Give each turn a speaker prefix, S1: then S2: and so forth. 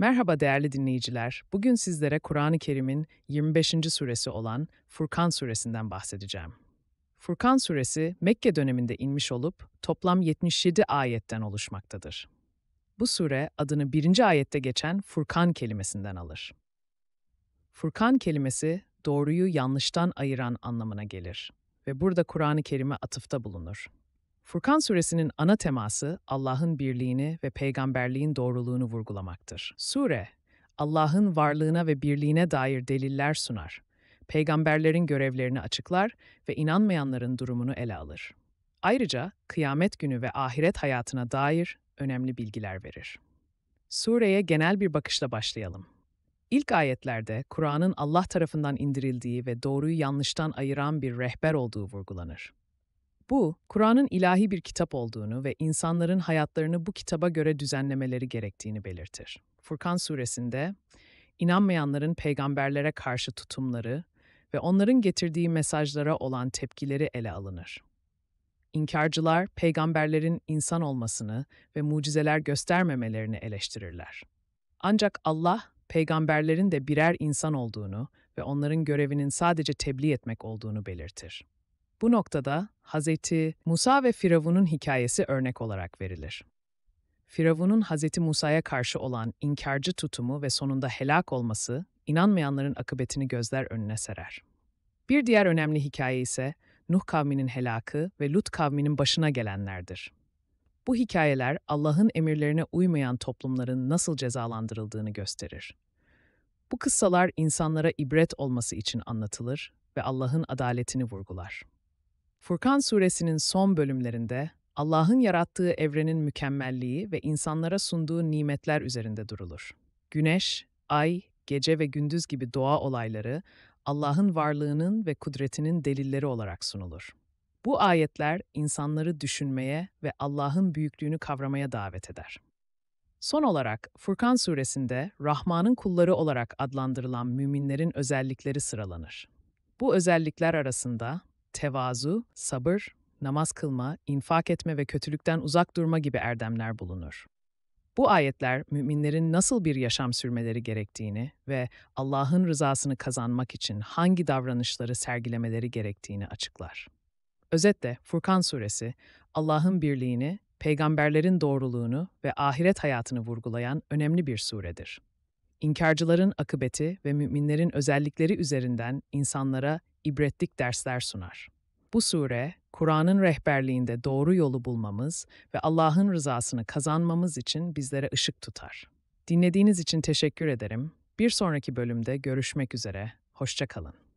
S1: Merhaba değerli dinleyiciler. Bugün sizlere Kur'an-ı Kerim'in 25. suresi olan Furkan suresinden bahsedeceğim. Furkan suresi Mekke döneminde inmiş olup toplam 77 ayetten oluşmaktadır. Bu sure adını birinci ayette geçen Furkan kelimesinden alır. Furkan kelimesi doğruyu yanlıştan ayıran anlamına gelir ve burada Kur'an-ı Kerim'e atıfta bulunur. Furkan suresinin ana teması Allah'ın birliğini ve peygamberliğin doğruluğunu vurgulamaktır. Sure, Allah'ın varlığına ve birliğine dair deliller sunar. Peygamberlerin görevlerini açıklar ve inanmayanların durumunu ele alır. Ayrıca kıyamet günü ve ahiret hayatına dair önemli bilgiler verir. Sureye genel bir bakışla başlayalım. İlk ayetlerde Kur'an'ın Allah tarafından indirildiği ve doğruyu yanlıştan ayıran bir rehber olduğu vurgulanır. Bu, Kur'an'ın ilahi bir kitap olduğunu ve insanların hayatlarını bu kitaba göre düzenlemeleri gerektiğini belirtir. Furkan suresinde, inanmayanların peygamberlere karşı tutumları ve onların getirdiği mesajlara olan tepkileri ele alınır. İnkarcılar, peygamberlerin insan olmasını ve mucizeler göstermemelerini eleştirirler. Ancak Allah, peygamberlerin de birer insan olduğunu ve onların görevinin sadece tebliğ etmek olduğunu belirtir. Bu noktada Hz. Musa ve Firavun'un hikayesi örnek olarak verilir. Firavun'un Hz. Musa'ya karşı olan inkarcı tutumu ve sonunda helak olması, inanmayanların akıbetini gözler önüne serer. Bir diğer önemli hikaye ise Nuh kavminin helakı ve Lut kavminin başına gelenlerdir. Bu hikayeler Allah'ın emirlerine uymayan toplumların nasıl cezalandırıldığını gösterir. Bu kıssalar insanlara ibret olması için anlatılır ve Allah'ın adaletini vurgular. Furkan suresinin son bölümlerinde Allah'ın yarattığı evrenin mükemmelliği ve insanlara sunduğu nimetler üzerinde durulur. Güneş, ay, gece ve gündüz gibi doğa olayları Allah'ın varlığının ve kudretinin delilleri olarak sunulur. Bu ayetler insanları düşünmeye ve Allah'ın büyüklüğünü kavramaya davet eder. Son olarak Furkan suresinde Rahman'ın kulları olarak adlandırılan müminlerin özellikleri sıralanır. Bu özellikler arasında tevazu, sabır, namaz kılma, infak etme ve kötülükten uzak durma gibi erdemler bulunur. Bu ayetler müminlerin nasıl bir yaşam sürmeleri gerektiğini ve Allah'ın rızasını kazanmak için hangi davranışları sergilemeleri gerektiğini açıklar. Özetle Furkan suresi Allah'ın birliğini, peygamberlerin doğruluğunu ve ahiret hayatını vurgulayan önemli bir suredir inkarcıların akıbeti ve müminlerin özellikleri üzerinden insanlara ibretlik dersler sunar. Bu sure, Kur'an'ın rehberliğinde doğru yolu bulmamız ve Allah'ın rızasını kazanmamız için bizlere ışık tutar. Dinlediğiniz için teşekkür ederim. Bir sonraki bölümde görüşmek üzere. Hoşçakalın.